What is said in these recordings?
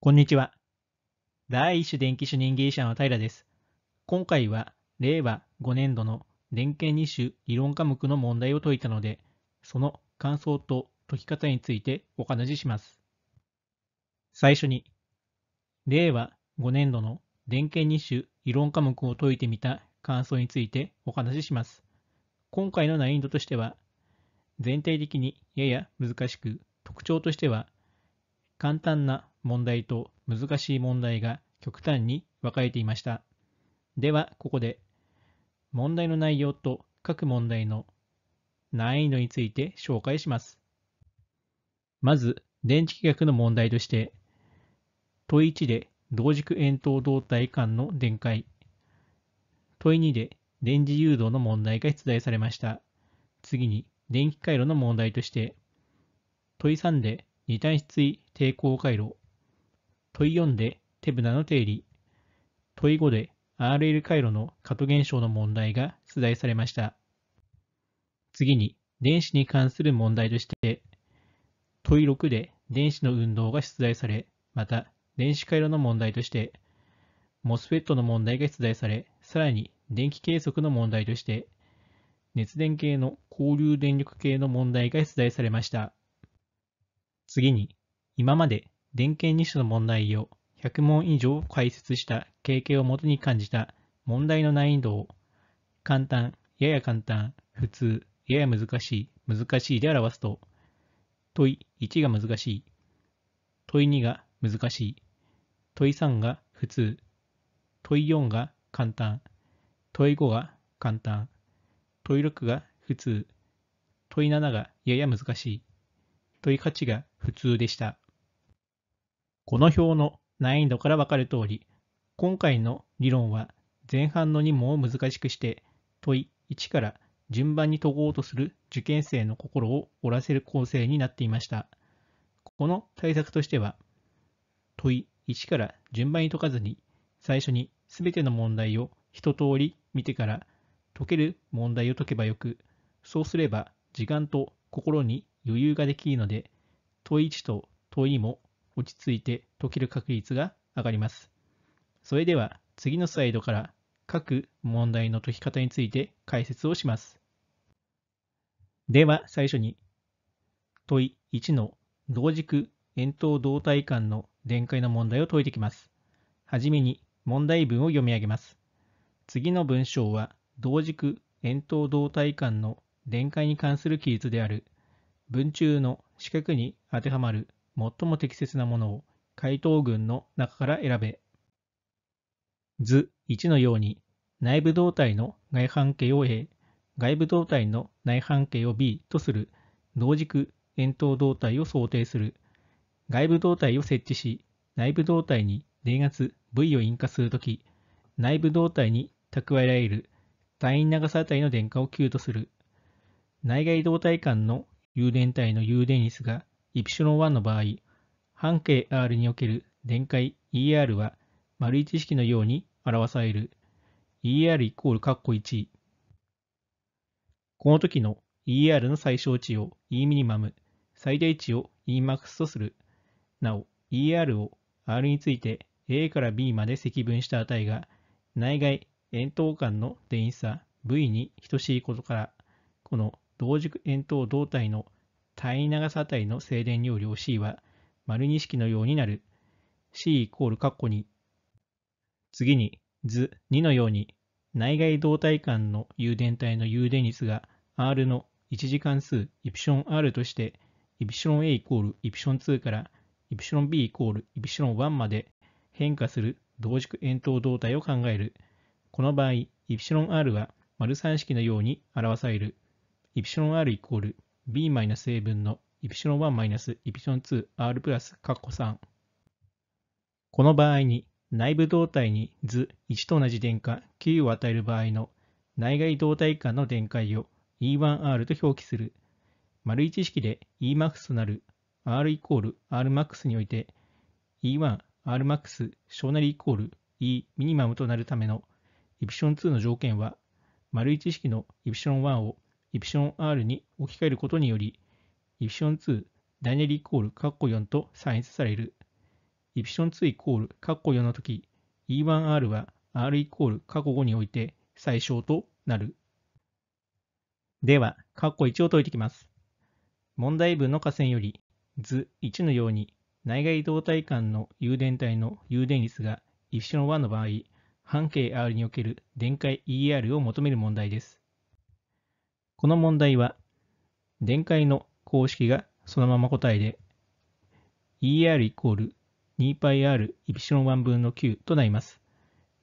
こんにちは。第一種電気主任技術者の平です。今回は令和5年度の電気二種理論科目の問題を解いたので、その感想と解き方についてお話しします。最初に、令和5年度の電気二種理論科目を解いてみた感想についてお話しします。今回の難易度としては、全体的にやや難しく、特徴としては、簡単な問題と難しい問題が極端に分かれていました。では、ここで、問題の内容と各問題の難易度について紹介します。まず、電池規格の問題として、問1で同軸円筒動体間の電解、問2で電磁誘導の問題が出題されました。次に、電気回路の問題として、問3で二単質位抵抗回路、問4で手札の定理、問5で RL 回路の過渡現象の問題が出題されました。次に、電子に関する問題として、問6で電子の運動が出題され、また、電子回路の問題として、MOSFET の問題が出題され、さらに電気計測の問題として、熱電系の交流電力系の問題が出題されました。次に、今まで電検2種の問題を100問以上解説した経験をもとに感じた問題の難易度を簡単、やや簡単、普通、やや難しい、難しいで表すと、問い1が難しい、問い2が難しい、問い3が普通、問い4が簡単、問い5が簡単、問い6が普通、問い7がやや難しい、問い8が普通でした。この表の難易度からわかる通り、今回の理論は前半の任務を難しくして問い1から順番に解こうとする受験生の心を折らせる構成になっていました。この対策としては、問い1から順番に解かずに、最初に全ての問題を一通り見てから解ける問題を解けばよく、そうすれば時間と心に余裕ができるので、問1と問い2も落ち着いて解ける確率が上がります。それでは次のスライドから各問題の解き方について解説をします。では最初に問い1の同軸円筒動体間の電解の問題を解いていきます。はじめに問題文を読み上げます。次の文章は同軸円筒動体間の電解に関する記述である文中の四角に当てはまる最も適切なものを回答群の中から選べ。図1のように、内部動体の外半径を A、外部動体の内半径を B とする同軸円筒動体を想定する。外部動体を設置し、内部動体に電圧 V を引火するとき、内部動体に蓄えられる単位長さ値の電荷を9とする。内外動体間の誘電体の誘電率がイプシロン1の場合、半径 R における電解 ER は丸1式のように表される ER イコール括弧1。この時の ER の最小値を E ミニマム、最大値を E マックスとする。なお、ER を R について A から B まで積分した値が内外円筒間の電位差 V に等しいことから、この同軸円筒胴体の単位長さあたりの静電容量 C は、丸2式のようになる。C イコールッコ2。次に、図2のように、内外動体間の誘電体の誘電率が R の1次関数イプション R として、イプション A イコールイプション2からイプション B イコールイプション1まで変化する同軸円筒動体を考える。この場合、イプシロン R は丸3式のように表される。イプシロン R イコール b-a 分の1 2 r プラス3この場合に内部動体に図1と同じ電荷 q を与える場合の内外動体間の電解を E1R と表記する丸1式で Emax となる R イコール Rmax において E1Rmax 小なりイコール E ミニマムとなるためのン2の条件は丸1式のン1をイプション R に置き換えることにより、イプション2、ダイナリイコールカッコ4と算出される。イプション2イコールカッコ4の時、E1R は R イコールカッコ5において最小となる。では、カッコ1を解いていきます。問題文の下線より、図1のように内外動体間の誘電体の誘電率がイプション1の場合、半径 R における電解 ER を求める問題です。この問題は、電解の公式がそのまま答えで、ER イコール 2πr イプシロン1分の9となります。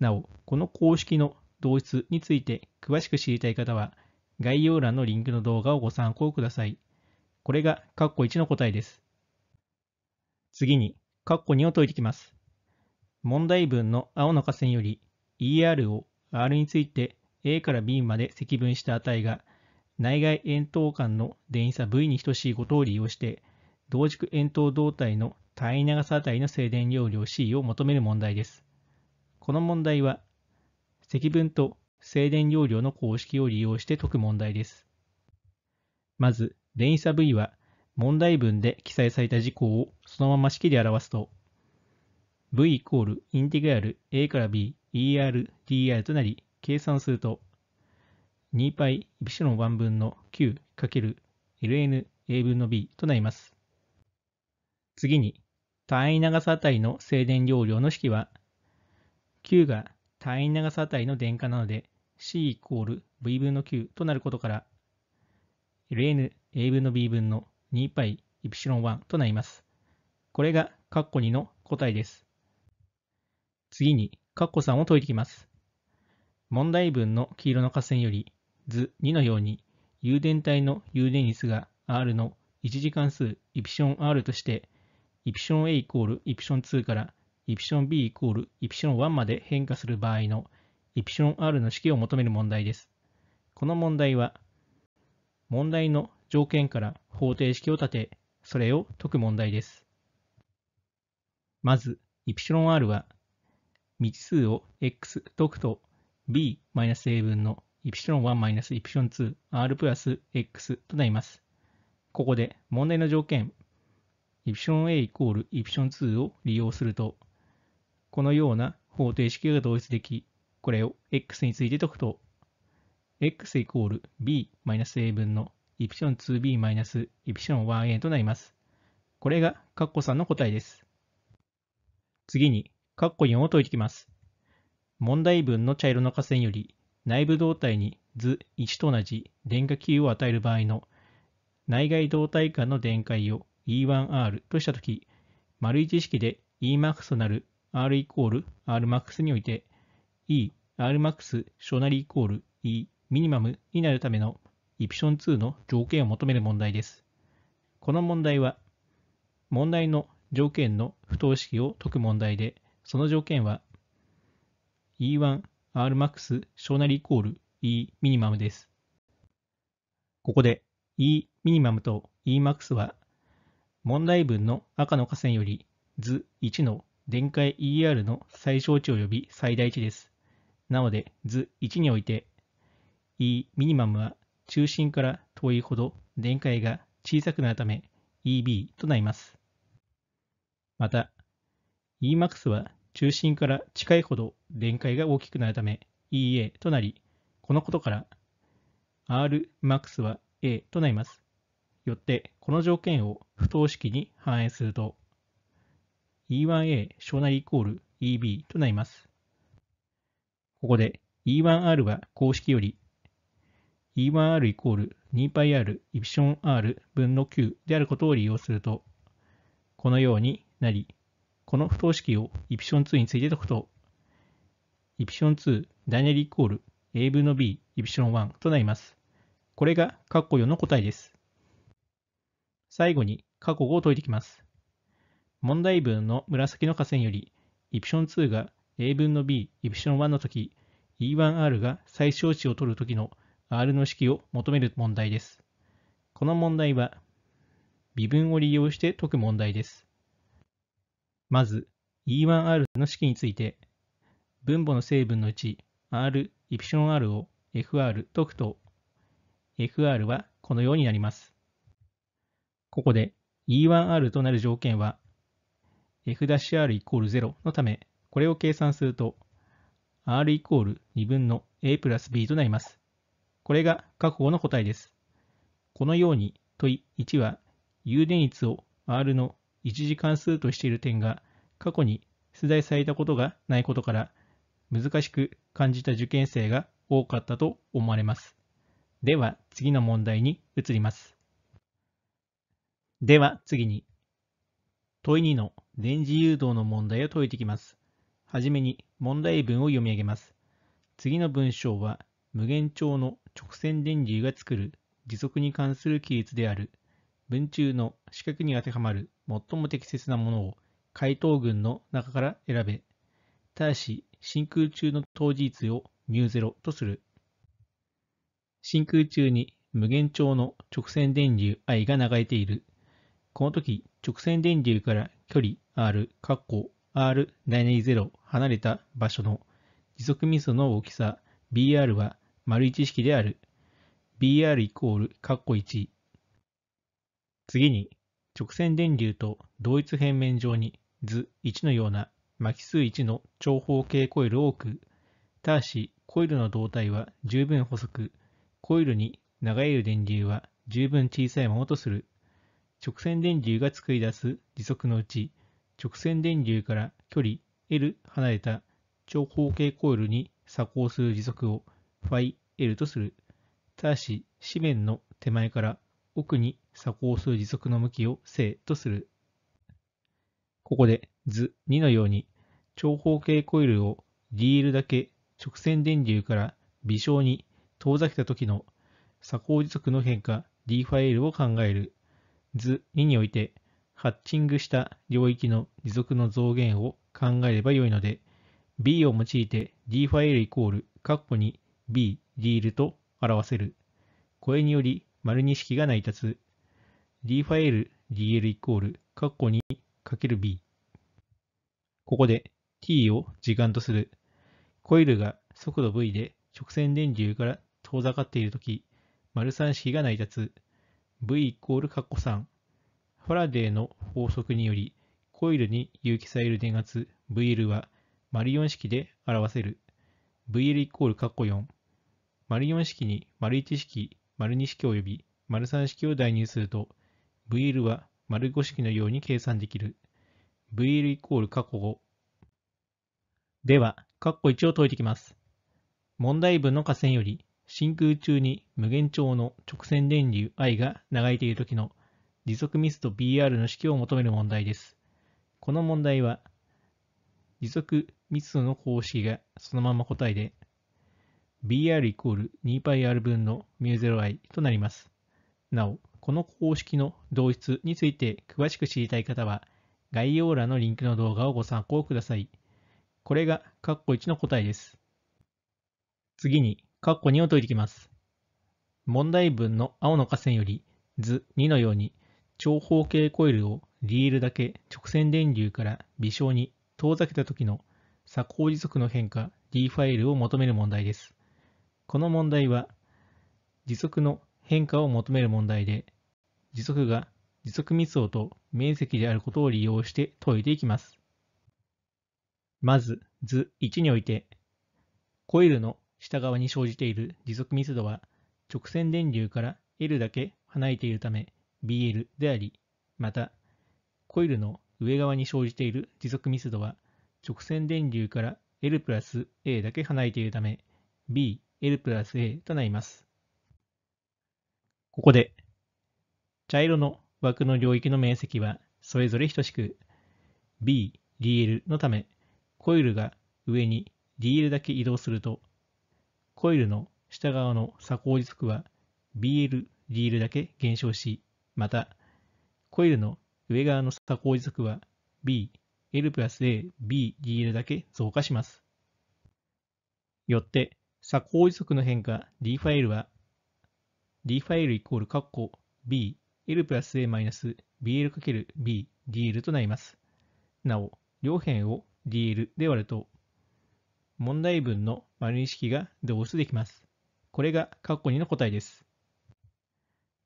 なお、この公式の同質について詳しく知りたい方は、概要欄のリンクの動画をご参考ください。これがッコ1の答えです。次に、ッコ2を解いていきます。問題文の青の下線より ER を R について A から B まで積分した値が内外円筒間の電位差 V に等しいことを利用して、同軸円筒胴体の単位長さあたりの静電容量 C を求める問題です。この問題は、積分と静電容量の公式を利用して解く問題です。まず、電位差 V は、問題文で記載された事項をそのまま式で表すと、V イコールインテグラル A から B、ER、DR となり、計算すると、2π1 イプシロン分の 9×ln a 分の b となります。次に、単位長さあたりの静電容量の式は、Q が単位長さあたりの電荷なので C イコール V 分の Q となることから、ln a 分の b 分の2 π イプシロン1となります。これが括弧2の答えです。次に、括弧3を解いていきます。問題文の黄色の下線より、図2のように、有電体の有電率が R の一次関数イプション R として、イプション A イコールイプション2からイプション B イコールイプション1まで変化する場合のイプション R の式を求める問題です。この問題は、問題の条件から方程式を立て、それを解く問題です。まず、イプシロン R は、未知数を x 解くと b-a 分のン1ン2 r プラス x となります。ここで問題の条件イプシン a イコールイプシン2を利用すると、このような方程式が同一でき、これを x について解くと、x イコール b-a マイナス分のイプシン2 b マイイナスプシン1 a となります。これがカッコ3の答えです。次に、カッコ4を解いていきます。問題文の茶色の下線より内部動態に図1と同じ電荷球を与える場合の内外動態間の電解を E1R としたとき、丸1式で Emax となる R イコール Rmax において E、Rmax 小なりイコール E ミニマムになるためのイプション2の条件を求める問題です。この問題は、問題の条件の不等式を解く問題で、その条件は E1 Rmax 小なりイコール E ミニマムです。ここで E ミニマムと Emax は問題文の赤の下線より図1の電解 ER の最小値及び最大値です。なので図1において E ミニマムは中心から遠いほど電解が小さくなるため EB となります。また Emax は中心から近いほど電解が大きくなるため EA となり、このことから Rmax は A となります。よって、この条件を不等式に反映すると、E1A 小なりイコール EB となります。ここで E1R は公式より E1R イコール 2πR イプション R 分の9であることを利用すると、このようになり、この不等式をイプション2について解くと、イプション2ダイナリイコール a 分の b イプション1となります。これが括弧4の答えです。最後に過去5を解いていきます。問題文の紫の下線より、イプション2が a 分の b イプション1の時、e1r が最小値を取るときの r の式を求める問題です。この問題は、微分を利用して解く問題です。まず E1R の式について、分母の成分のうち R、イプシロン R を FR とくと、FR はこのようになります。ここで E1R となる条件は F'R イコール0のため、これを計算すると R イコール2分の A プラス B となります。これが確保の答えです。このように問い1は、有電率を R の一次関数としている点が過去に出題されたことがないことから難しく感じた受験生が多かったと思われます。では次の問題に移ります。では次に問い2の電磁誘導の問題を解いていきます。はじめに問題文を読み上げます。次の文章は無限長の直線電流が作る持続に関する規律である文中の四角に当てはまる最も適切なものを回答群の中から選べ、ただし真空中の当事率を μ0 とする。真空中に無限長の直線電流 I が流れている。この時、直線電流から距離 R、括弧 R 第2 0離れた場所の時速ミ度の大きさ BR は丸一式である。BR イコール括弧1。次に、直線電流と同一平面上に図1のような巻数1の長方形コイルを置く。ただし、コイルの胴体は十分細く、コイルに流れる電流は十分小さいものとする。直線電流が作り出す時速のうち、直線電流から距離 L 離れた長方形コイルに鎖行する時速を φL とする。ただし、紙面の手前から奥に鎖行する時速の向きを正とする。ここで図2のように長方形コイルを DL だけ直線電流から微小に遠ざけた時の鎖行時速の変化 D ファイルを考える図2においてハッチングした領域の持続の増減を考えればよいので B を用いて D ファイルイコール括弧に B d l と表せるこれにより丸2式が成り立つ D ファイル DL イコール括弧に ×b。ここで t を時間とするコイルが速度 v で直線電流から遠ざかっているとき、丸3式が成り立つ v イコール括弧3。ファラデーの法則により、コイルに有機される電圧 VL は丸4式で表せる。VL イコール括弧4。丸4式に丸1式、丸2式及び丸3式を代入すると、VL は丸五式のように計算できる。VL イコール括弧5。では、括弧1を解いていきます。問題文の下線より、真空中に無限長の直線電流 I が流れている時の時速密度 BR の式を求める問題です。この問題は、時速密度の公式がそのまま答えで、BR イコール 2πr 分の μ0i となります。なお、この公式の同出について詳しく知りたい方は、概要欄のリンクの動画をご参考ください。これが括弧1の答えです。次に括弧2を解いていきます。問題文の青の下線より図2のように長方形コイルをリールだけ直線電流から微小に遠ざけた時の作法時速の変化 D ファイルを求める問題です。この問題は時速の変化を求める問題で時速が時速密度と面積であることを利用して解いていきます。まず図1において、コイルの下側に生じている時速密度は直線電流から L だけ離れているため BL であり、またコイルの上側に生じている時速密度は直線電流から L プラス A だけ離れているため BL プラス A となります。ここで茶色の枠の領域の面積はそれぞれ等しく B、DL のためコイルが上に DL だけ移動するとコイルの下側の鎖工時速は BL、DL だけ減少しまたコイルの上側の鎖工時速は B、L プラス A、B、DL だけ増加します。よって鎖工時速の変化 D ファイルは D ファイルイコール括弧 B L プラス A マイナス BL×BDL となります。なお、両辺を DL で割ると、問題文の丸2式が導出できます。これがッコ2の答えです。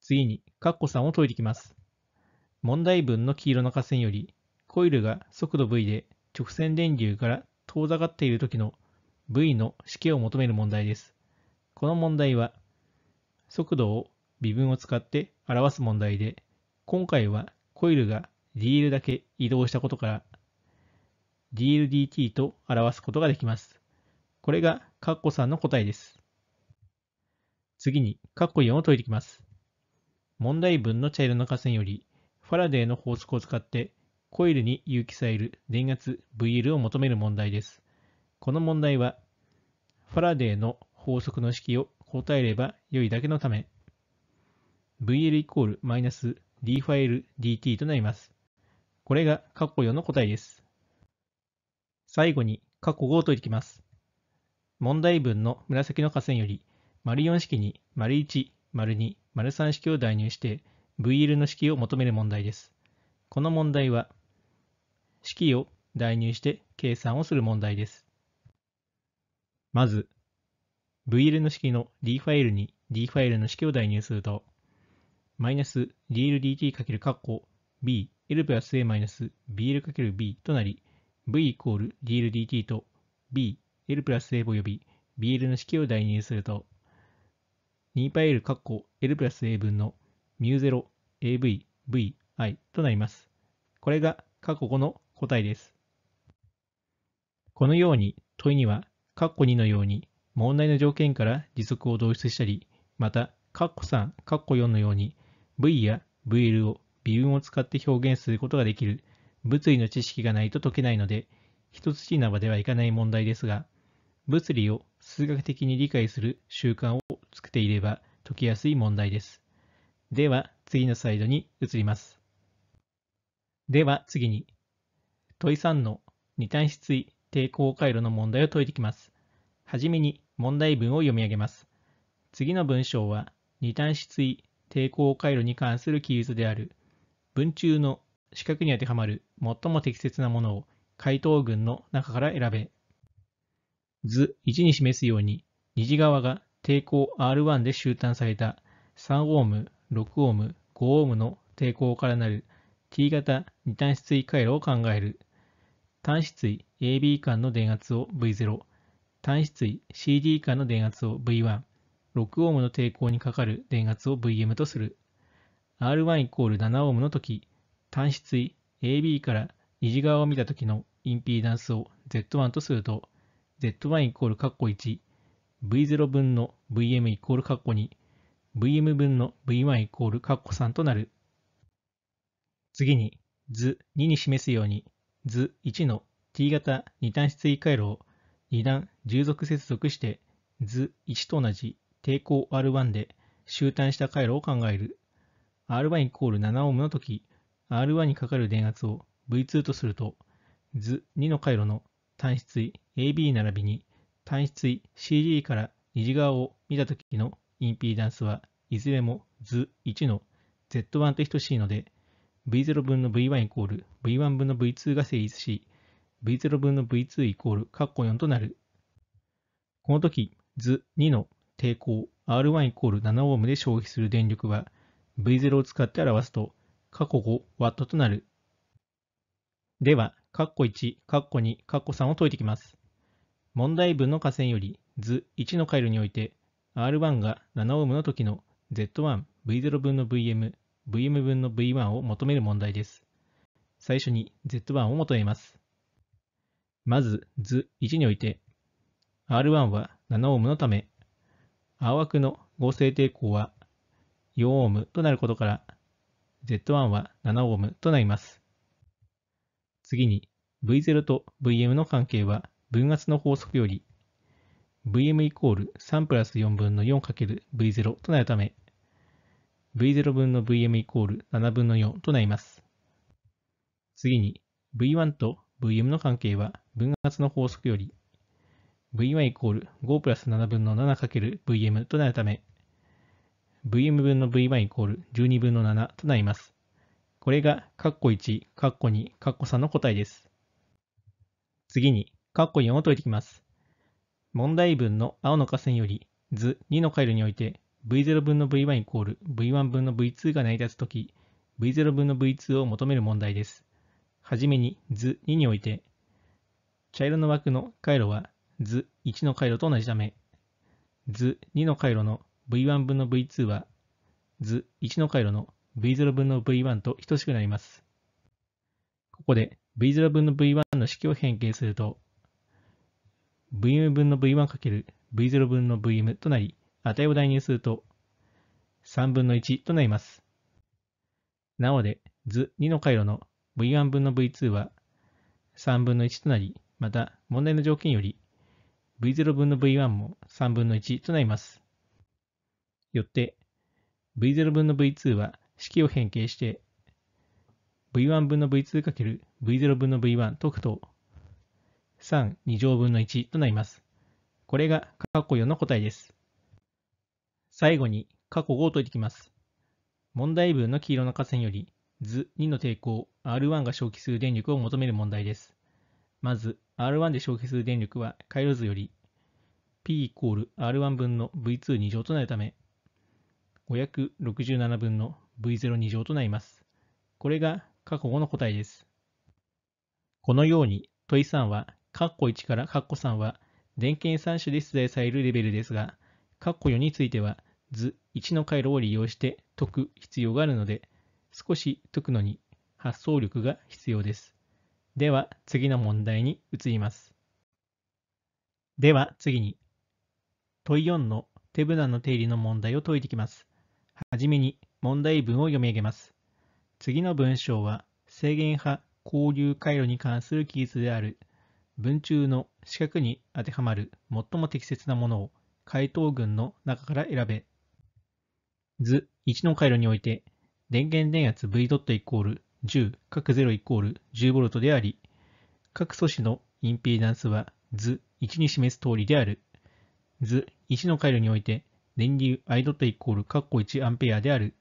次に、ッコ3を解いていきます。問題文の黄色の下線より、コイルが速度 V で直線電流から遠ざかっている時の V の式を求める問題です。この問題は、速度を微分を使って表す問題で、今回はコイルが DL だけ移動したことから DLDT と表すことができます。これがカッコ3の答えです。次にカッコ4を解いていきます。問題文の茶色の下線よりファラデーの法則を使ってコイルに有機される電圧 VL を求める問題です。この問題はファラデーの法則の式を答えれば良いだけのため vl イコールマイナス d ファイル dt となります。これが括弧4の答えです。最後に括弧5を解いていきます。問題文の紫の下線より、丸4式に丸1、丸2、丸3式を代入して VL の式を求める問題です。この問題は、式を代入して計算をする問題です。まず、VL の式の D ファイルに D ファイルの式を代入すると、マイナス dLdt かける括弧 b L プラス A マイナス BL かける B となり、V イコール DLDT と B、L プラス A 及び BL の式を代入すると、2πL 括弧 L プラス A 分の μ0AVVi となります。これが括弧5の答えです。このように問いには、括弧2のように問題の条件から時速を導出したり、また、括弧3、括弧4のように V や VL を微分を使って表現することができる物理の知識がないと解けないので、一筋縄ではいかない問題ですが、物理を数学的に理解する習慣を作っていれば解きやすい問題です。では次のスライドに移ります。では次に、問い3の二単質位抵抗回路の問題を解いてきます。はじめに問題文を読み上げます。次の文章は二単質位抵抗回路に関する記述である文中の四角に当てはまる最も適切なものを回答群の中から選べ図1に示すように虹側が抵抗 R1 で終端された3オーム、6オーム、5オームの抵抗からなる T 型二端子対回路を考える端子対 AB 間の電圧を V0 端子対 CD 間の電圧を V1 6オームの抵抗にかかる電圧を Vm とする。R1 イコール7オームの時、単質位 AB から右側を見た時のインピーダンスを Z1 とすると、Z1 イコール括弧1、V0 分の Vm イコール括弧2、Vm 分の V1 イコール括弧3となる。次に、図2に示すように、図1の T 型2単質位回路を2段従属接続して図1と同じ抵抗 R1 で終端した回路を考える。R1 イコール7オムの時、R1 にかかる電圧を V2 とすると、図2の回路の単質位 AB 並びに単質位 CD から次側を見た時のインピーダンスはいずれも図1の Z1 と等しいので、V0 分の V1 イコール V1 分の V2 が成立し、V0 分の V2 イコール括弧4となる。この時、図2の抵抗 R1 イコール7オームで消費する電力は V0 を使って表すと過去5ワットとなる。では、括弧1、括弧2、括弧3を解いていきます。問題文の下線より図1の回路において R1 が7オームの時の Z1、V0 分の VM、VM 分の V1 を求める問題です。最初に Z1 を求めます。まず図1において R1 は7オームのため青枠の合成抵抗は4オームとなることから Z1 は7オームとなります。次に V0 と Vm の関係は分圧の法則より Vm イコール3プラス4分の 4×V0 となるため V0 分の Vm イコール7分の4となります。次に V1 と Vm の関係は分圧の法則より vy イコール5プラス7分の 7×vm となるため、vm 分の vy イコール12分の7となります。これが、カッコ1、カッコ2、カッコ3の答えです。次に、カッコ4を解いていきます。問題文の青の下線より、図2の回路において、v0 分の v1 イコール v1 分の v2 が成り立つとき、v0 分の v2 を求める問題です。はじめに図2において、茶色の枠の回路は図1の回路と同じため、図2の回路の V1 分の V2 は、図1の回路の V0 分の V1 と等しくなります。ここで V0 分の V1 の式を変形すると、Vm 分の V1×V0 分の Vm となり、値を代入すると、3分の1となります。なので、図2の回路の V1 分の V2 は3分の1となり、また問題の条件より v0 分の v1 も3分の1となります。よって、v0 分の v2 は式を変形して、v1 分の v2×v0 分の v1 と解くと、32乗分の1となります。これが過去4の答えです。最後に過去5を解いていきます。問題文の黄色の下線より図2の抵抗 R1 が消費する電力を求める問題です。まず R1 で消費する電力は回路図より P イコール R1 分の V22 乗となるため、567分の V02 乗となります。これが括弧5の答えです。このように問い3は、括弧1から括弧3は、電源3種で出題されるレベルですが、括弧4については、図1の回路を利用して解く必要があるので、少し解くのに発想力が必要です。では次の問題に移ります。では次に、問4の手札の定理の問題を解いていきます。はじめに問題文を読み上げます。次の文章は制限派交流回路に関する記述である文中の四角に当てはまる最も適切なものを回答群の中から選べ。図1の回路において電源電圧 V. イコール10各0イコール 10V であり、各素子のインピーダンスは図1に示す通りである。図1の回路において、電流 I ドットイコール括弧 1A である。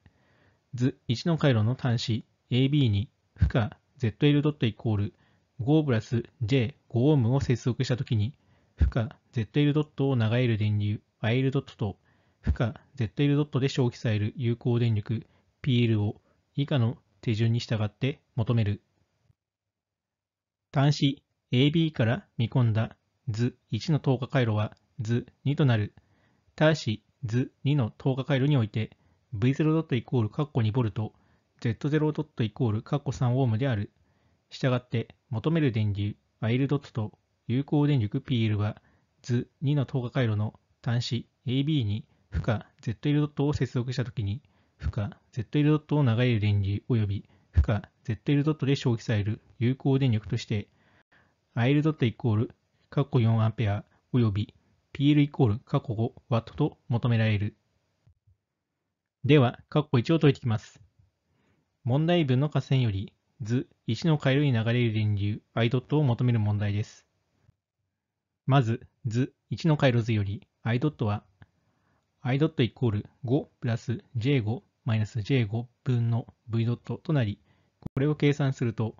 図1の回路の端子 AB に負荷 ZL ドットイコール5プラス J5 オームを接続したときに、負荷 ZL ドットを長える電流 IL ドットと負荷 ZL ドットで消費される有効電力 PL を以下の手順に従って求める。端子 AB から見込んだ図1の等価回路は図2となる。端子図2の等価回路において V0 ドットイコールカッコ2ボルト、Z0 ドットイコールカッコ3オームである。従って求める電流 IL ドットと有効電力 PL は図2の等価回路の端子 AB に負荷 ZL ドットを接続したときに負荷 ZL ドットを流れる電流及び負荷 ZL ドットで消費される有効電力として IL ドットイコールッコ 4A 及び PL イコールッコ 5W と求められる。では、括弧1を解いていきます。問題文の下線より図1の回路に流れる電流 I ドットを求める問題です。まず図1の回路図より I ドットは I ドットイコール5プラス J5 マイナス J5 分の V ドットとなり、これを計算すると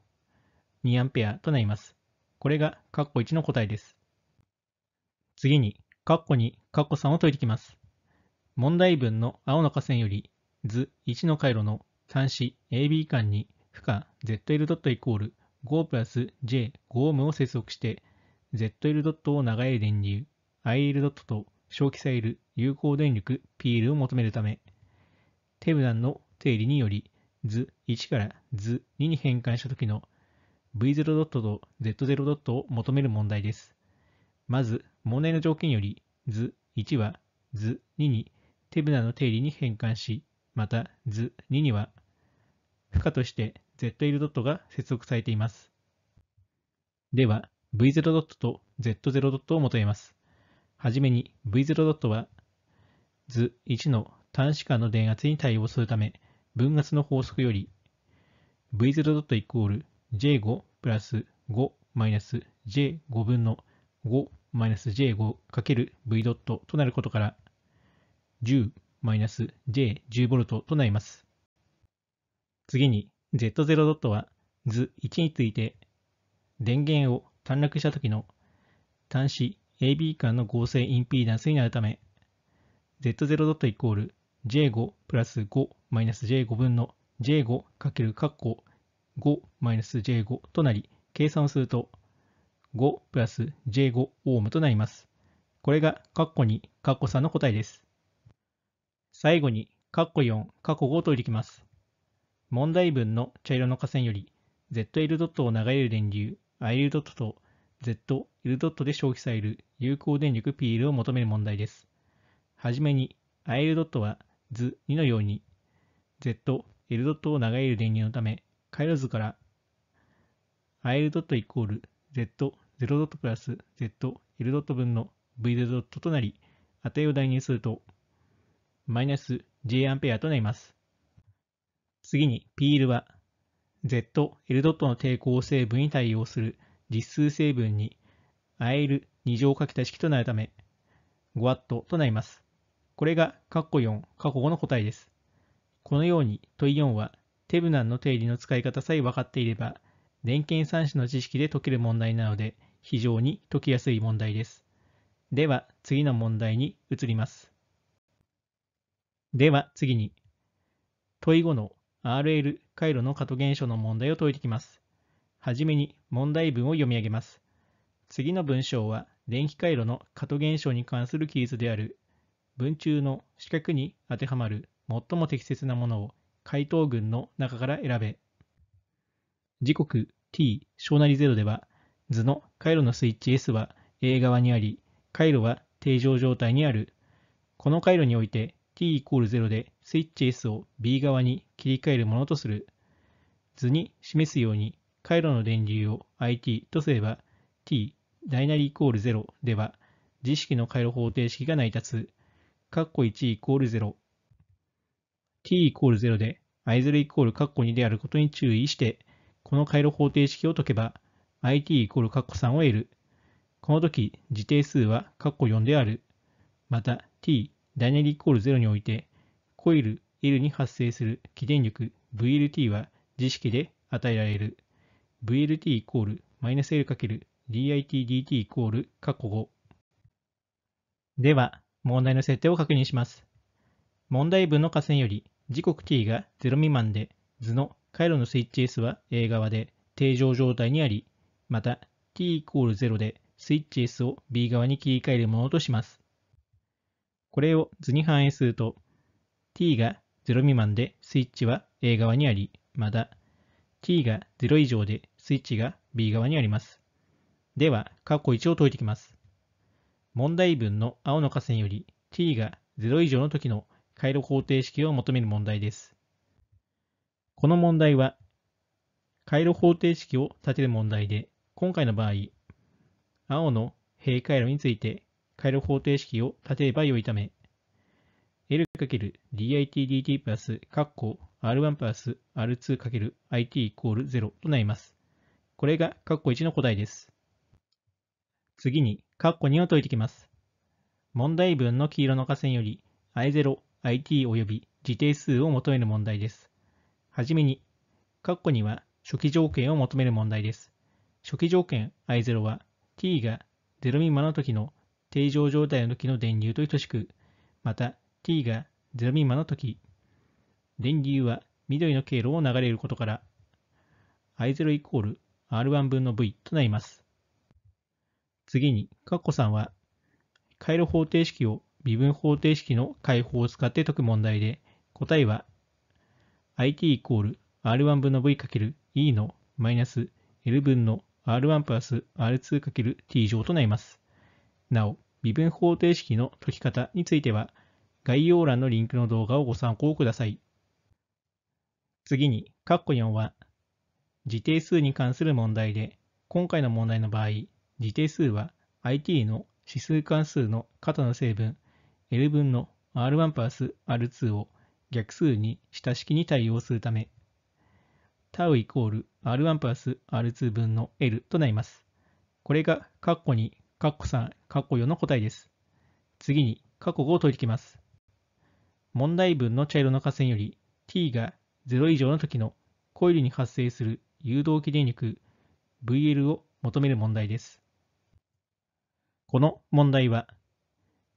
2アとなります。これが括弧1の答えです。次に、括弧2、括弧3を解いていきます。問題文の青の下線より、図1の回路の端子 AB 間に負荷 ZL ドットイコール5プラス J5 オームを接続して、ZL ドットを長い電流、IL ドットと小規制イル有効電力 PL を求めるため、テブダンの定理により、図1から図2に変換した時の v0 ドットと z0 ドットを求める問題です。まず、問題の条件より、図1は図2に手札の定理に変換し、また図2には負荷として ZL ドットが接続されています。では、v0 ドットと z0 ドットを求めます。はじめに v0 ドットは図1の端子間の電圧に対応するため、分圧の法則より V0 イコール J5 プラス5マイナス J5 分の5マイナス J5×V ドットとなることから10マイナス J10 ボルトとなります。次に Z0 ドットは図1について電源を短絡した時の端子 AB 間の合成インピーダンスになるため Z0 ドットイコール j5 プラス5マイナス j5 分の j5 かける括弧5マイナス j5 となり、計算をすると5プラス j5 オームとなります。これが括弧2、括弧3の答えです。最後に括弧4、括弧5を解いていきます。問題文の茶色の下線より ZL ドットを流れる電流 IL ドットと ZL ドットで消費される有効電力 PL を求める問題です。はじめに IL ドットは図2のように z、l ドットを長いる電源のため、回路図から il ドットイコール z、0ドットプラス z、l ドット分の v0 ドットとなり、値を代入すると、マイナス j アンペアとなります。次に PL は Z、L ドットの抵抗成分に対応する実数成分に IL2 乗かけた式となるため 5W となります。これが括弧4、括弧5の答えです。このように問4は、テブナンの定理の使い方さえ分かっていれば、電検算子の知識で解ける問題なので、非常に解きやすい問題です。では、次の問題に移ります。では、次に、問5の RL 回路の加渡現象の問題を解いていきます。はじめに問題文を読み上げます。次の文章は、電気回路の加渡現象に関する記述である文中の四角に当てはまる最も適切なものを回答群の中から選べ。時刻 t 小なり0では、図の回路のスイッチ S は A 側にあり、回路は定常状態にある。この回路において t 0でスイッチ S を B 側に切り替えるものとする。図に示すように回路の電流を IT とすれば t 大なりイコール0では、自式の回路方程式が成り立つ。カッコ1イコール0、t イコール0で、i 0イコールカッコ2であることに注意して、この回路方程式を解けば、it イコールカッコ3を得る。この時、時定数はカッコ4である。また、t、ダイナリイコール0において、コイル L に発生する起電力 VLT は自式で与えられる。VLT イコールマイナス L かける DITDT イコールカッコ5。では、問題の設定を確認します。問題文の下線より時刻 t が0未満で図の回路のスイッチ S は A 側で定常状態にあり、また t イコール0でスイッチ S を B 側に切り替えるものとします。これを図に反映すると t が0未満でスイッチは A 側にあり、また t が0以上でスイッチが B 側にあります。では、括弧1を解いていきます。問題文の青の下線より t が0以上の時の回路方程式を求める問題です。この問題は、回路方程式を立てる問題で、今回の場合、青の平回路について回路方程式を立てれば良いため、L×ditdt プラス、カッ R1 プラス R2×IT イコール0となります。これがカッコ1の答えです。次に、カッコ2を解いていきます。問題文の黄色の下線より、i0、it 及び時定数を求める問題です。はじめに、カッコ2は初期条件を求める問題です。初期条件 i0 は t が0未満の時の定常状態の時の電流と等しく、また t が0未満の時、電流は緑の経路を流れることから、i0 イコール r1 分の v となります。次に、カッコさんは、回路方程式を微分方程式の解法を使って解く問題で、答えは、it イコール r1 分の v×e のマイナス l 分の r1 プラス r2×t 乗となります。なお、微分方程式の解き方については、概要欄のリンクの動画をご参考ください。次に、カッコ4は、時定数に関する問題で、今回の問題の場合、次定数は IT の指数関数の型の成分 L 分の R1 プラス R2 を逆数に下式に対応するため、タウイコール R1 プラス R2 分の L となります。これが括弧2、括弧3、括弧4の答えです。次に括弧5を解いていきます。問題文の茶色の下線より t が0以上の時のコイルに発生する誘導起電力 VL を求める問題です。この問題は、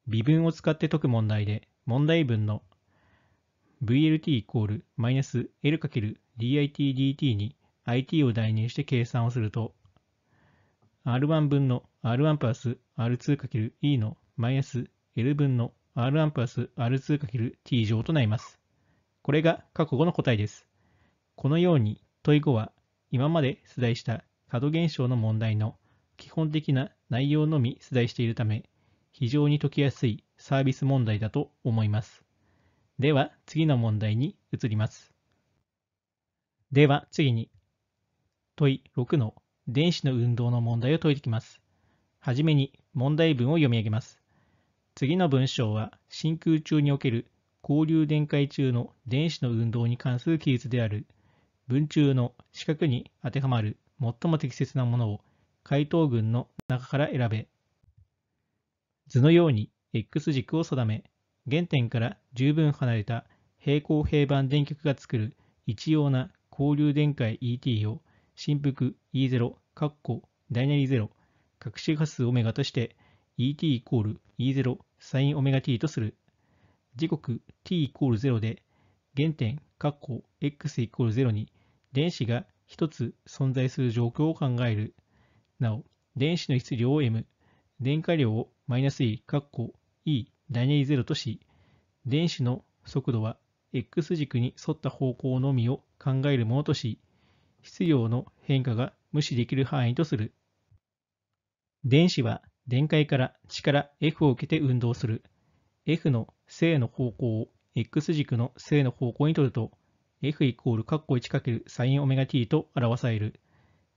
微分を使って解く問題で、問題文の VLT イコールマイナス L×DITDT に IT を代入して計算をすると、R1 分の R1 プラス R2×E のマイナス L 分の R1 プラス R2×T 乗となります。これが過去の答えです。このように問い5は今まで出題した角現象の問題の基本的な内容のみ出題しているため、非常に解きやすいサービス問題だと思います。では次の問題に移ります。では次に問い6の電子の運動の問題を解いていきます。はじめに問題文を読み上げます。次の文章は真空中における交流電解中の電子の運動に関する記述である文中の四角に当てはまる最も適切なものを回答群の中から選べ。図のように X 軸を定め、原点から十分離れた平行平板電極が作る一様な交流電解 ET を振幅 E0、カッコ、ダイナリ0、各周波数オメガとして ET イコール E0 サインオメガ t とする。時刻 t イコール0で原点、カッコ、x イコール0に電子が1つ存在する状況を考えるなお、電子の質量を M、電荷量をマイナス E、カッ E、ダニナリ0とし、電子の速度は X 軸に沿った方向のみを考えるものとし、質量の変化が無視できる範囲とする。電子は電解から力 F を受けて運動する。F の正の方向を X 軸の正の方向にとると、F イコール括弧 1× サインオメガ t と表される。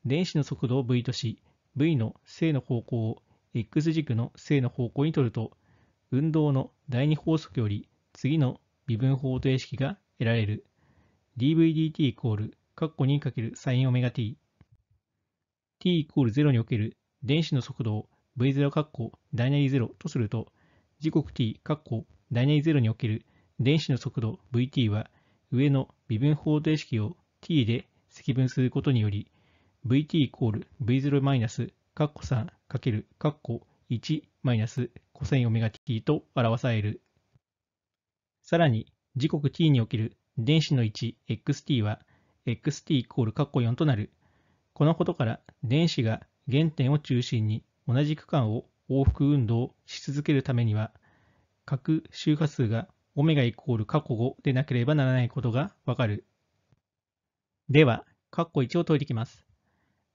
電子の速度を v とし、v の正の方向を x 軸の正の方向にとると、運動の第2法則より次の微分方程式が得られる dvdt イコール括弧 2×sinωt t イコール0における電子の速度を v0 括弧ダイナリ0とすると時刻 t 括弧ダイナリ0における電子の速度 vt は上の微分方程式を t で積分することにより vt イコール v0 マイナス、3かける1マイナスコセンオメガ t と表される。さらに、時刻 t における電子の 1xt は xt イコール4となる。このことから、電子が原点を中心に同じ区間を往復運動し続けるためには、各周波数がオメガイコール5でなければならないことがわかる。では、1を解いていきます。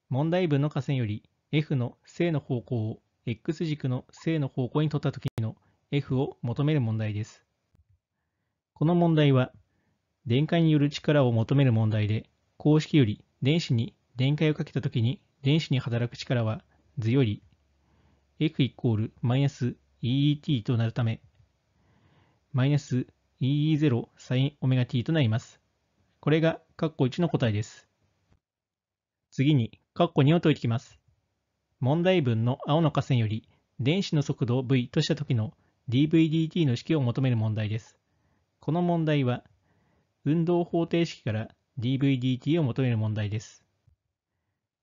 問題文の下線より f の正の方向を x 軸の正の方向に取った時の f を求める問題です。この問題は電解による力を求める問題で公式より電子に電解をかけた時に電子に働く力は図より f イコールマイナス EET となるためマイナス EE0 サインオメガ t となります。これが括弧1の答えです。次に括弧2を解いていきます。問題文の青の下線より電子の速度を v とした時の dvdt の式を求める問題です。この問題は運動方程式から dvdt を求める問題です。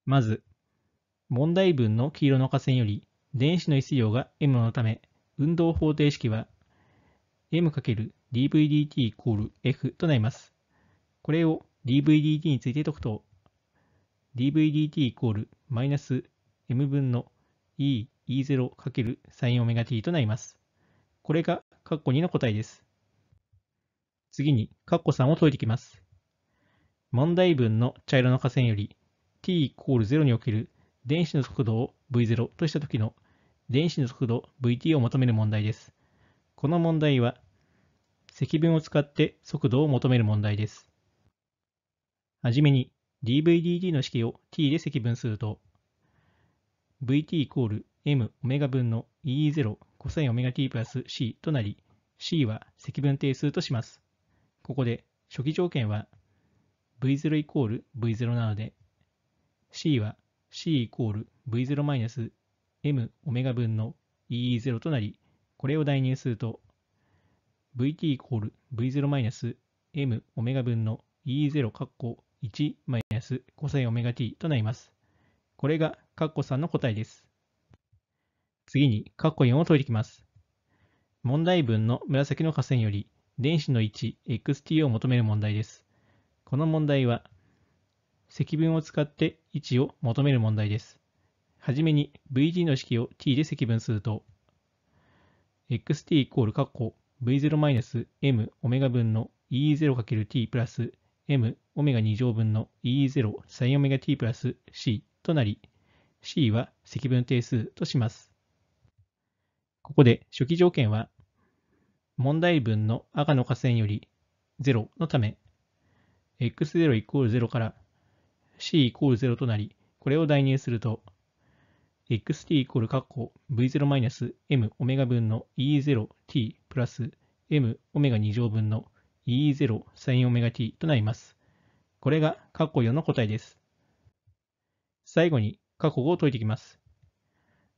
まず、問題文の黄色の下線より電子の質量が m のため、運動方程式は m×dvdt=f となります。これを dvdt について解くと dvdt イコールマイナス m 分の e0×sinωt e となります。これが括弧2の答えです。次に括弧3を解いていきます。問題文の茶色の下線より t イコール0における電子の速度を v0 としたときの電子の速度 vt を求める問題です。この問題は積分を使って速度を求める問題です。はじめに d v d d の式を t で積分すると vt イコール m オメガ分の e0 コサインオメガ t プラス c となり c は積分定数とします。ここで初期条件は v0 イコール v0 なので c は c イコール v0 マイナス m オメガ分の e0 となりこれを代入すると vt イコール v0 マイナス m オメガ分の e0 括弧1マイナス c オメガ t となります。これがカッコ3の答えです。次にカッコ4を解いていきます。問題文の紫の下線より電子の位置 xt を求める問題です。この問題は積分を使って位置を求める問題です。はじめに VG の式を t で積分すると xt イコール括弧 v0-m オメガ分の e0×t プラス m オメガ2乗分の E0 サインオメガ t プラス C となり、C は積分定数とします。ここで初期条件は、問題文の赤の下線より0のため、x0 イコール0から c イコール0となり、これを代入すると、xt イコール括弧 v0 マイナス m オメガ分の e0t プラス m オメガ2乗分の e0 サインオメガ t となります。これが括弧4の答えです。最後に括弧5を解いていきます。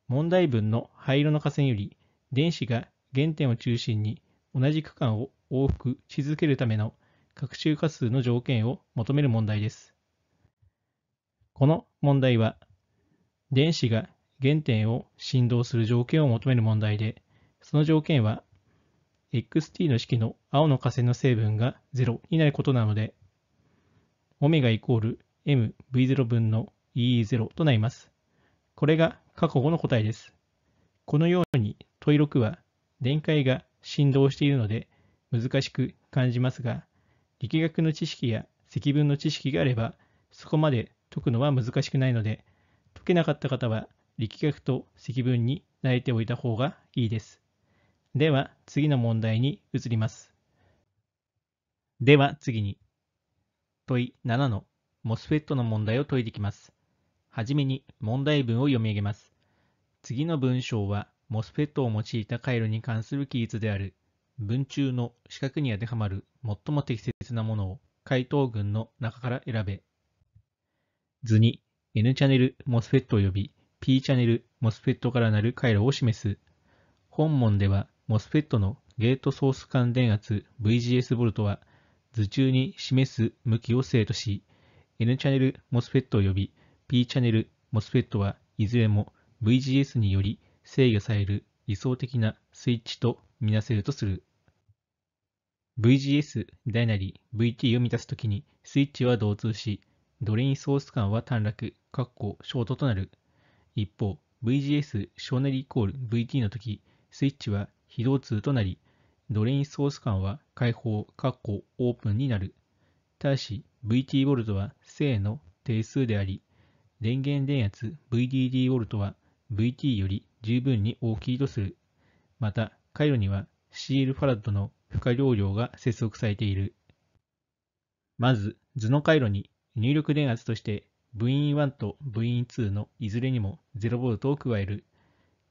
問題文の灰色の下線より電子が原点を中心に同じ区間を往復し続けるための各周波数の条件を求める問題です。この問題は電子が原点を振動する条件を求める問題で、その条件は xt の式の青の下線の成分が0になることなので、オメガイコール mv0 分の ee0 となります。これが過去5の答えです。このように問い6は電解が振動しているので難しく感じますが、力学の知識や積分の知識があればそこまで解くのは難しくないので、解けなかった方は力学と積分に慣れておいた方がいいです。では次の問題に移ります。では次に問い7の MOSFET の問題を解いていきます。はじめに問題文を読み上げます。次の文章は MOSFET を用いた回路に関する記述である文中の四角に当てはまる最も適切なものを回答群の中から選べ。図に N チャンネル MOSFET を呼び P チャンネル MOSFET からなる回路を示す。本問では MOSFET のゲートソース間電圧 VGS ボルトは図中に示す向きを正とし、N チャンネル MOSFET 及び P チャンネル MOSFET はいずれも VGS により制御される理想的なスイッチとみなせるとする。VGS 大なり VT を満たすときにスイッチは同通し、ドレインソース間は短絡、括弧ショートとなる。一方、VGS 小なりイコール VT のとき、スイッチは非同通となり、ドレインソース間は開放、カッコ、オープンになる。ただし、VTV は正の定数であり、電源電圧 VDDV は VT より十分に大きいとする。また、回路にはシールファラッドの負荷容量が接続されている。まず、図の回路に入力電圧として VIN1 と VIN2 のいずれにも 0V を加える。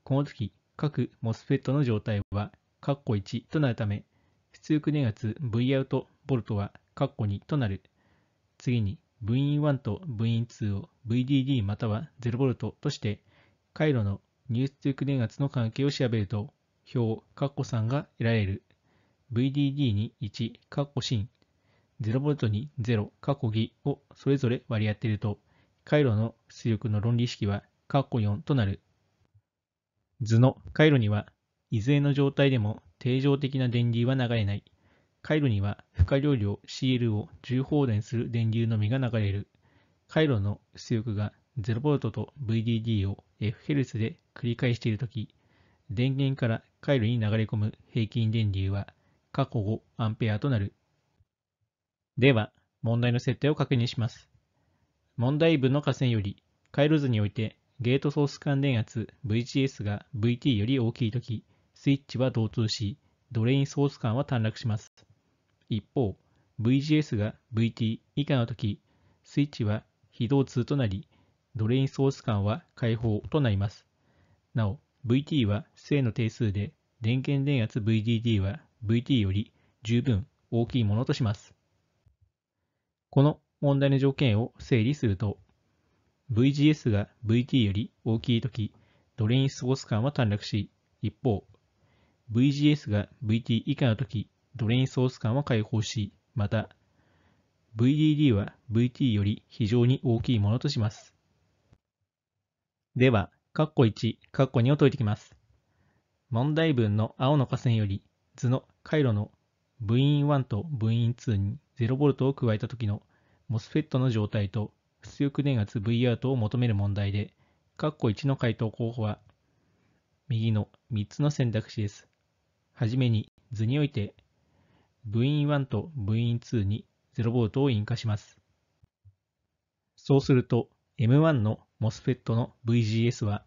この時、各 MOSFET の状態は括弧1となるため、出力電圧 Vout ボルトは括弧2となる。次に、i n 1と i n 2を VDD または 0V として、回路の入出力電圧の関係を調べると、表、括弧3が得られる。VDD に1、括弧芯、0V に0、括弧義をそれぞれ割り当てると、回路の出力の論理式は、括弧4となる。図の回路には、いずれの状態でも定常的な電流は流れない。回路には負荷量量 CL を重放電する電流のみが流れる。回路の出力が 0V と VDD を Fh で繰り返しているとき、電源から回路に流れ込む平均電流は過去 5A となる。では、問題の設定を確認します。問題部の下線より、回路図においてゲートソース間電圧 VGS が VT より大きいとき、スイッチは導通し、ドレインソース間は短絡します。一方、VGS が VT 以下の時、スイッチは非導通となり、ドレインソース間は解放となります。なお、VT は正の定数で、電源電圧 VDD は VT より十分大きいものとします。この問題の条件を整理すると、VGS が VT より大きいとき、ドレインソース間は短絡し、一方、VGS が VT 以下のとき、ドレインソース間は解放し、また、VDD は VT より非常に大きいものとします。では、カッコ1、カッコ2を解いていきます。問題文の青の下線より図の回路の分院1と分院2に 0V を加えた時の MOSFET の状態と出力電圧 v アウトを求める問題で、カッコ1の回答候補は右の3つの選択肢です。はじめに図において v 1と v 2に0ボルトを引火します。そうすると M1 の MOSFET の VGS は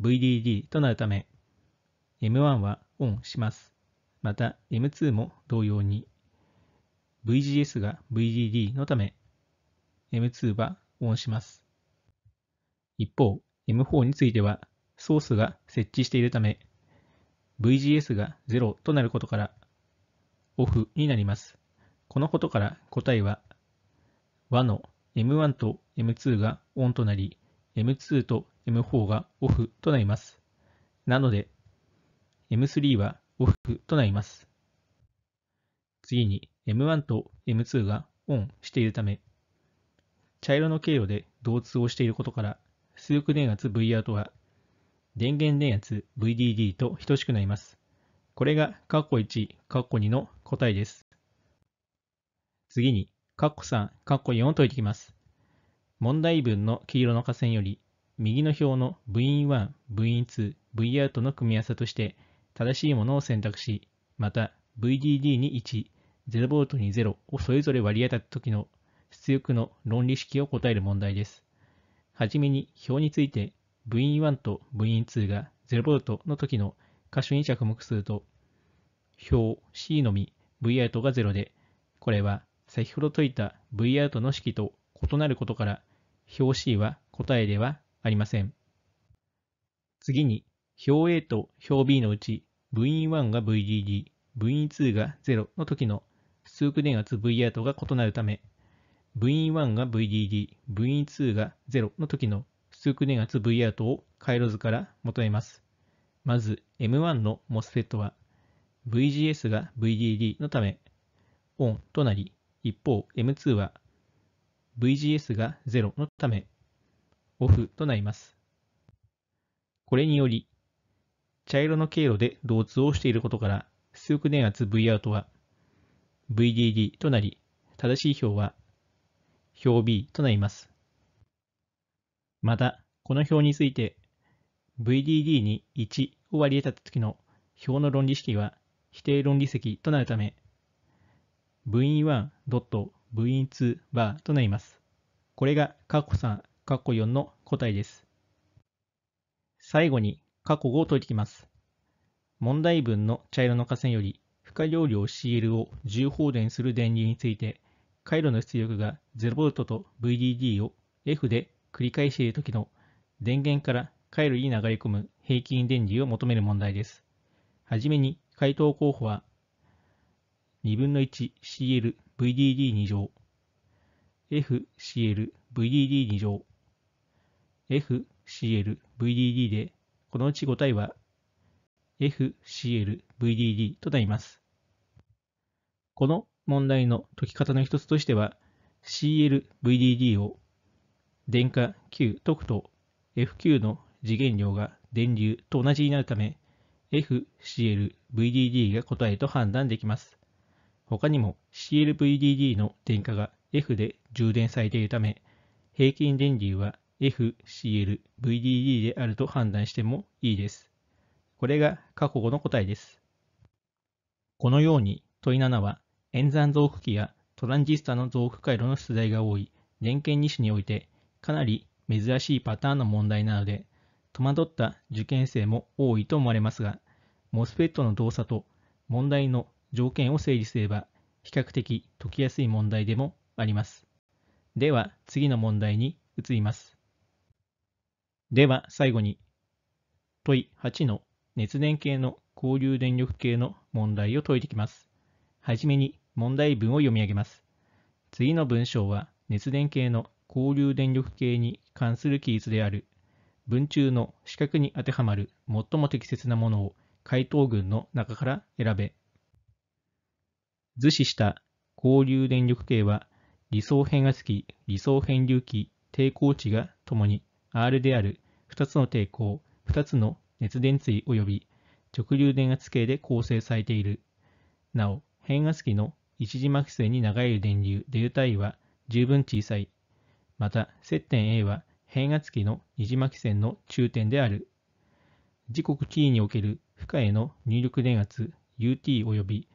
VDD となるため M1 はオンします。また M2 も同様に VGS が VDD のため M2 はオンします。一方 M4 についてはソースが設置しているため VGS が0となることからオフになります。このことから答えは和の M1 と M2 がオンとなり M2 と M4 がオフとなります。なので M3 はオフとなります。次に M1 と M2 がオンしているため茶色の経路で同通をしていることから数力電圧 VR とは電源電圧 VDD と等しくなります。これが括弧1、括弧2の答えです。次に、括弧3、括弧4を解いていきます。問題文の黄色の下線より、右の表の部員1、部員2、VR との組み合わせとして、正しいものを選択し、また VDD に1、0V に0をそれぞれ割り当たった時の出力の論理式を答える問題です。はじめに表について v 1と v 2が 0V の時の箇所に着目すると、表 C のみ V アウトが0で、これは先ほど解いた V アウトの式と異なることから、表 C は答えではありません。次に、表 A と表 B のうち、v 1が VDD、v 2が0の時の数区電圧 V アウトが異なるため、v 1が VDD、v 2が0の時の出力電圧 v アウトを回路図から求めます。まず M1 の MOSFET は VGS が VDD のためオンとなり、一方 M2 は VGS が0のためオフとなります。これにより、茶色の経路で同通をしていることから、出力電圧 Vout は VDD となり、正しい表は表 B となります。また、この表について VDD に1を割り当った時の表の論理式は否定論理積となるため、n 1. n 2 bar となります。これが括弧3、括弧4の答えです。最後に括弧5を解いていきます。問題文の茶色の下線より負荷容量 CL を重放電する電流について回路の出力が 0V と VDD を F で繰り返している時の電源から回路に流れ込む平均電流を求める問題です。はじめに回答候補は2分の1 c l v d d 2乗 FCLVDD2 乗 FCLVDD でこのうち5体は FCLVDD となります。この問題の解き方の一つとしては CLVDD を電荷 Q 解と FQ の次元量が電流と同じになるため FCLVDD が答えと判断できます。他にも CLVDD の電荷が F で充電されているため平均電流は FCLVDD であると判断してもいいです。これが過去語の答えです。このように問い7は演算増幅器やトランジスタの増幅回路の出題が多い電源2種においてかなり珍しいパターンの問題なので、戸惑った受験生も多いと思われますが、MOSFET の動作と問題の条件を整理すれば、比較的解きやすい問題でもあります。では、次の問題に移ります。では、最後に、問い8の熱電系の交流電力系の問題を解いていきます。はじめに問題文を読み上げます。次の文章は熱電系の交流電力系に関する記述である。文中の四角に当てはまる最も適切なものを回答群の中から選べ。図示した交流電力系は理想変圧器、理想変流器、抵抗値がともに R である2つの抵抗、2つの熱電対及び直流電圧計で構成されている。なお、変圧器の一次膜線に流れる電流、デルタイは十分小さい。また、接点 A は変圧器の二次巻線の中点である。時刻 t における負荷への入力電圧 ut 及び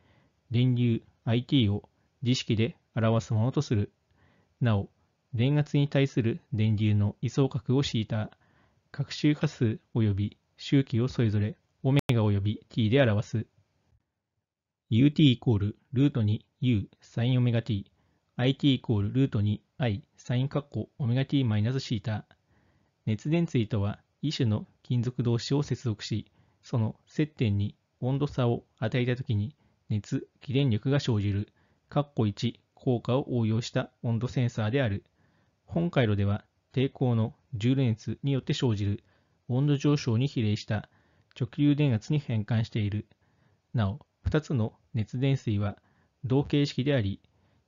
電流 it を自式で表すものとする。なお、電圧に対する電流の位相角を敷いた各周波数及び周期をそれぞれオメガ及び t で表す。ut イコールルート2 u s i n オメガ t、it イコールルート2 i サイン括弧オメガ t マイナスシータ。熱電椎とは異種の金属同士を接続し、その接点に温度差を与えた時に熱、起電力が生じる、括弧1効果を応用した温度センサーである。本回路では抵抗の重電熱によって生じる温度上昇に比例した直流電圧に変換している。なお、2つの熱電水は同形式であり、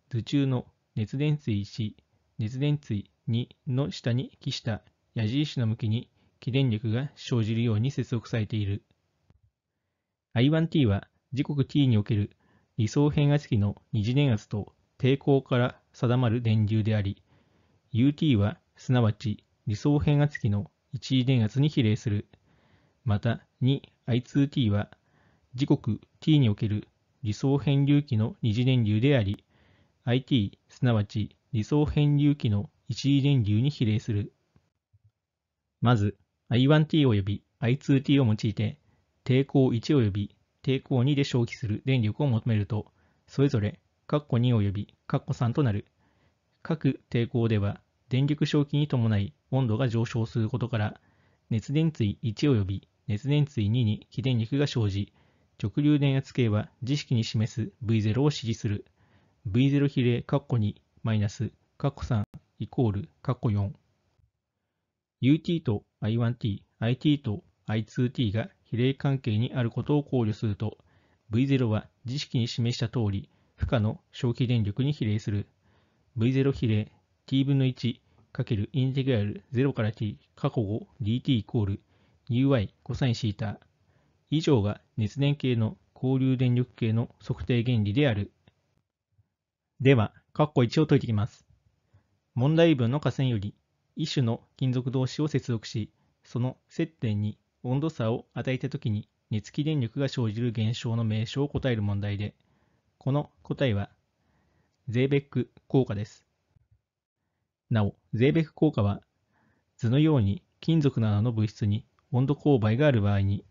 図中の熱電水1、熱電対2の下に帰した矢印の向きに起電力が生じるように接続されている。I1t は時刻 t における理想変圧器の二次電圧と抵抗から定まる電流であり、ut はすなわち理想変圧器の一次電圧に比例する。また 2i2t は時刻 t における理想変流器の二次電流であり、it すなわち理想変流器の一次電流に比例する。まず、I1t 及び I2t を用いて、抵抗1及び抵抗2で消費する電力を求めると、それぞれ、括弧2よび括弧3となる。各抵抗では、電力消費に伴い温度が上昇することから、熱電対1及び熱電対2に起電力が生じ、直流電圧計は自式に示す V0 を指示する。V0 比例括弧にマイナス、カッコ3イコール、カッコ4。ut と i1t、it と i2t が比例関係にあることを考慮すると、v0 は自式に示した通り、負荷の消費電力に比例する。v0 比例 t 分の1 ×インテグラル0から t 過去 5dt イコール ui コサインシータ以上が熱電系の交流電力系の測定原理である。では、括弧1を解いていきます。問題文の下線より、一種の金属同士を接続し、その接点に温度差を与えたときに熱気電力が生じる現象の名称を答える問題で、この答えは、ゼーベック効果です。なお、ゼーベック効果は、図のように金属などの物質に温度勾配がある場合に、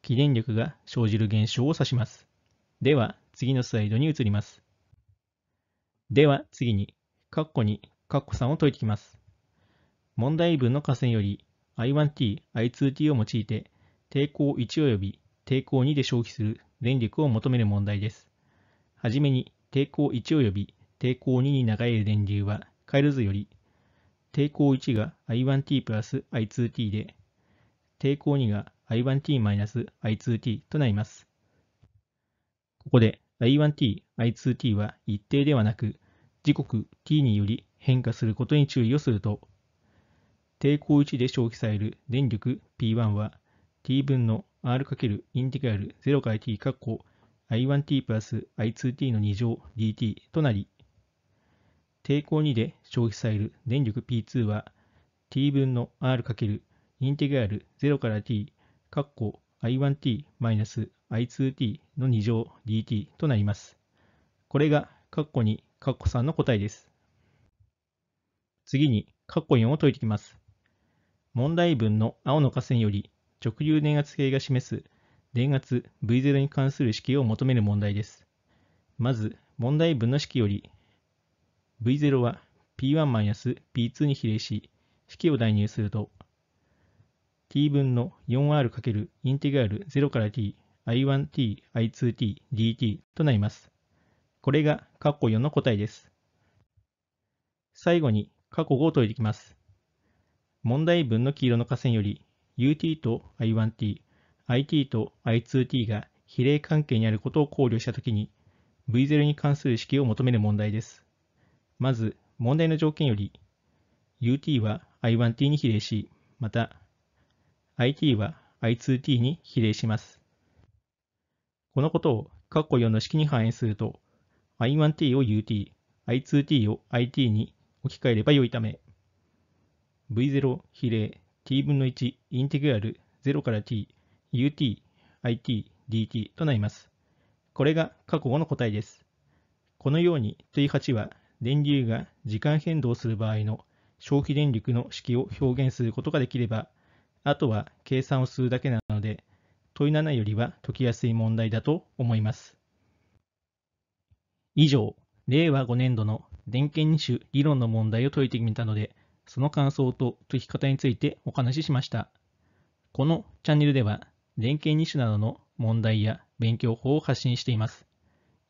起電力が生じる現象を指します。では、次のスライドに移ります。では次に、カッコ2、カッコ3を解いていきます。問題文の下線より I1t、I2t を用いて、抵抗1および抵抗2で消費する電力を求める問題です。はじめに、抵抗1および抵抗2に流れる電流は、回路図より、抵抗1が I1t プラス I2t で、抵抗2が I1t マイナス I2t となります。ここで、I1t、I2t は一定ではなく、時刻 t により変化することに注意をすると、抵抗1で消費される電力 P1 は t 分の r× インテグラル0から t 括弧 i1t プラス i2t の2乗 dt となり、抵抗2で消費される電力 P2 は t 分の r× インテグラル0から t 括弧 i1t マイナス i2t の2乗 dt となります。これが括弧2、括弧3の答えです。次に括弧4を解いていきます。問題文の青の下線より直流電圧計が示す電圧 V0 に関する式を求める問題です。まず、問題文の式より V0 は P1-P2 に比例し、式を代入すると t 分の 4r× インテグラル0から t I1t、I2t、dt となります。これが括弧4の答えです。最後に括弧5を解いていきます。問題文の黄色の下線より ut と i1t、it と i2t が比例関係にあることを考慮したときに v0 に関する式を求める問題です。まず問題の条件より ut は i1t に比例し、また it は i2t に比例します。このことを括弧4の式に反映すると、i1t を ut、i2t を it に置き換えればよいため、v0 比例 t 分の1インテグラル0から t ut it dt となります。これが過去5の答えです。このように問い8は電流が時間変動する場合の消費電力の式を表現することができれば、あとは計算をするだけなので、問い7よりは解きやすい問題だと思います。以上、令和5年度の電研2種理論の問題を解いてみたので、その感想と解き方についてお話ししました。このチャンネルでは、電研2種などの問題や勉強法を発信しています。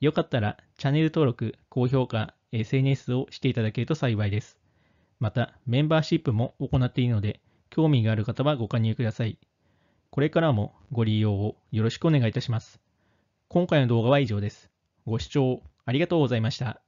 よかったらチャンネル登録、高評価、SNS をしていただけると幸いです。また、メンバーシップも行っているので、興味がある方はご加入ください。これからもご利用をよろしくお願いいたします。今回の動画は以上です。ご視聴ありがとうございました。